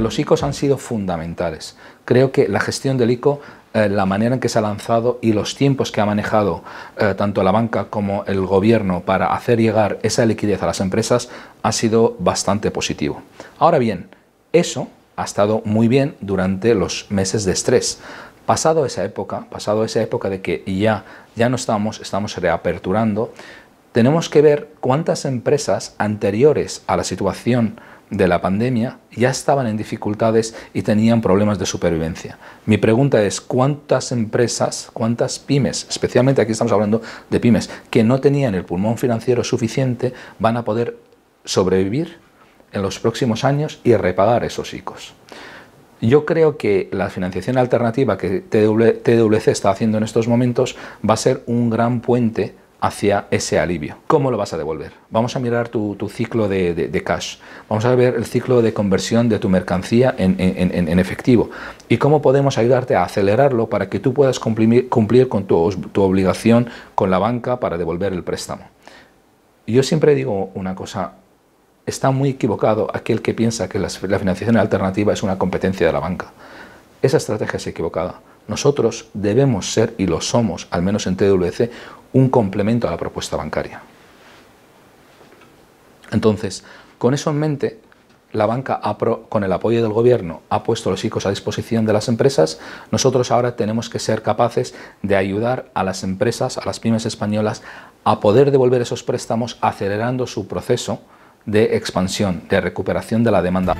los ICOs han sido fundamentales. Creo que la gestión del ICO, eh, la manera en que se ha lanzado y los tiempos que ha manejado eh, tanto la banca como el gobierno para hacer llegar esa liquidez a las empresas ha sido bastante positivo. Ahora bien, eso ha estado muy bien durante los meses de estrés. Pasado esa época, pasado esa época de que ya, ya no estamos, estamos reaperturando, tenemos que ver cuántas empresas anteriores a la situación de la pandemia ya estaban en dificultades y tenían problemas de supervivencia. Mi pregunta es, ¿cuántas empresas, cuántas pymes, especialmente aquí estamos hablando de pymes, que no tenían el pulmón financiero suficiente, van a poder sobrevivir en los próximos años y repagar esos ICOs? Yo creo que la financiación alternativa que TWC está haciendo en estos momentos va a ser un gran puente hacia ese alivio. ¿Cómo lo vas a devolver? Vamos a mirar tu, ciclo de, cash, vamos a ver el ciclo de conversión de tu mercancía en, efectivo y cómo podemos ayudarte a acelerarlo para que tú puedas cumplir, con tu obligación con la banca para devolver el préstamo. Yo siempre digo una cosa, está muy equivocado aquel que piensa que la financiación alternativa es una competencia de la banca. Esa estrategia es equivocada. Nosotros debemos ser, y lo somos, al menos en TWC, un complemento a la propuesta bancaria. Entonces, con eso en mente, la banca, con el apoyo del gobierno, ha puesto los ICOs a disposición de las empresas, nosotros ahora tenemos que ser capaces de ayudar a las empresas, a las pymes españolas, a poder devolver esos préstamos acelerando su proceso de expansión, de recuperación de la demanda.